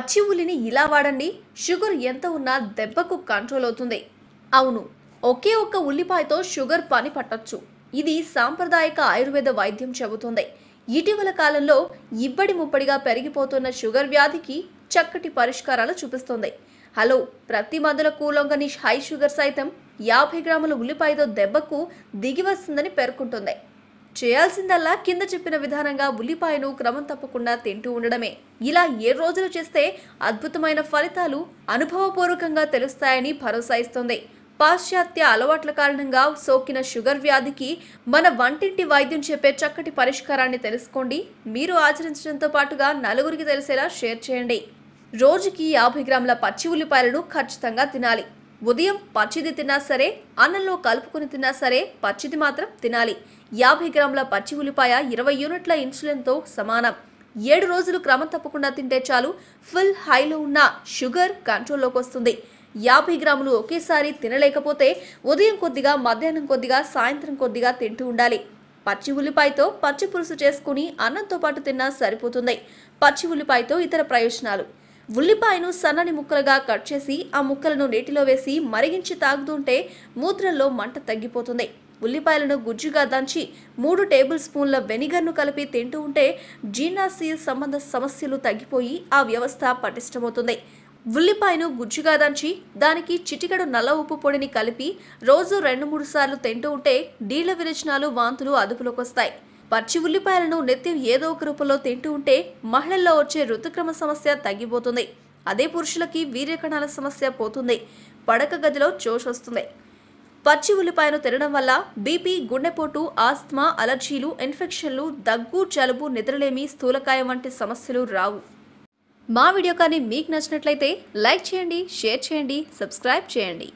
పచ్చి ఉల్లిని ఇలా వాడండి షుగర్ ఎంత ఉన్నా దెబ్బకు కంట్రోల్ అవుతుంది అవును ఒకే ఒక్క ఉల్లిపాయతో షుగర్ పని పట్టచ్చు ఇది సాంప్రదాయక ఆయుర్వేద వైద్యం చెబుతుంది ఇటీవల కాలంలో ఇబ్బడి ముప్పడిగా పెరిగిపోతున్న షుగర్ వ్యాధికి చక్కటి పరిష్కారాలు చూపిస్తుంది హలో ప్రతి మందుల కూలొంగని హై షుగర్ సైతం యాభై గ్రాముల ఉల్లిపాయతో దెబ్బకు దిగి వస్తుందని పేర్కొంటుంది చేయాల్సిందల్లా కింద చెప్పిన విధానంగా ఉల్లిపాయను క్రమం తప్పకుండా తింటూ ఉండడమే ఇలా ఏ రోజులు చేస్తే అద్భుతమైన ఫలితాలు అనుభవపూర్వకంగా తెలుస్తాయని భరోసా ఇస్తోంది పాశ్చాత్య అలవాట్ల కారణంగా సోకిన షుగర్ వ్యాధికి మన వంటింటి వైద్యం చెప్పే చక్కటి పరిష్కారాన్ని తెలుసుకోండి మీరు ఆచరించడంతో పాటుగా నలుగురికి తెలిసేలా షేర్ చేయండి రోజుకి యాభై గ్రాముల పచ్చి ఉల్లిపాయలను ఖచ్చితంగా తినాలి ఉదయం పచ్చిది తిన్నా సరే అన్నంలో కలుపుకుని తిన్నా సరే పచ్చిది మాత్రం తినాలి యాభై గ్రాముల పచ్చి ఉల్లిపాయ ఇరవై యూనిట్ల ఇన్సులిన్తో సమానం ఏడు రోజులు క్రమం తప్పకుండా తింటే చాలు ఫుల్ హైలో ఉన్న షుగర్ కంట్రోల్లోకి వస్తుంది యాభై గ్రాములు ఒకేసారి తినలేకపోతే ఉదయం కొద్దిగా మధ్యాహ్నం కొద్దిగా సాయంత్రం కొద్దిగా తింటూ ఉండాలి పచ్చి ఉల్లిపాయతో పచ్చి పులుసు చేసుకుని అన్నంతో పాటు తిన్నా సరిపోతుంది పచ్చి ఉల్లిపాయతో ఇతర ప్రయోజనాలు ఉల్లిపాయను సన్నని ముక్కలుగా కట్ చేసి ఆ ముక్కలను నీటిలో వేసి మరిగించి తాగుతుంటే మూత్రంలో మంట తగ్గిపోతుంది ఉల్లిపాయలను గుజ్జుగా దంచి మూడు టేబుల్ స్పూన్ల వెనిగర్ను కలిపి తింటూ ఉంటే జీర్ణాశీ సంబంధ సమస్యలు తగ్గిపోయి ఆ వ్యవస్థ పటిష్టమవుతుంది ఉల్లిపాయను గుజ్జుగా దంచి దానికి చిటికడు నల్ల ఉప్పు పొడిని కలిపి రోజు రెండు మూడు సార్లు తింటూ ఉంటే డీల విరచనాలు వాంతులు అదుపులోకి వస్తాయి పచ్చి ఉల్లిపాయలను నిత్యం ఏదో ఒక రూపంలో తింటూ ఉంటే మహిళల్లో వచ్చే ఋతుక్రమ సమస్య తగ్గిపోతుంది అదే పురుషులకి వీర్యకణాల సమస్య పోతుంది పడక గదిలో చోష్ వస్తుంది పచ్చి ఉల్లిపాయను తినడం వల్ల బీపీ గుండెపోటు ఆస్మా అలర్జీలు ఇన్ఫెక్షన్లు దగ్గు జలుబు నిద్రలేమి స్థూలకాయం వంటి సమస్యలు రావు మా వీడియో కానీ మీకు నచ్చినట్లయితే లైక్ చేయండి షేర్ చేయండి సబ్స్క్రైబ్ చేయండి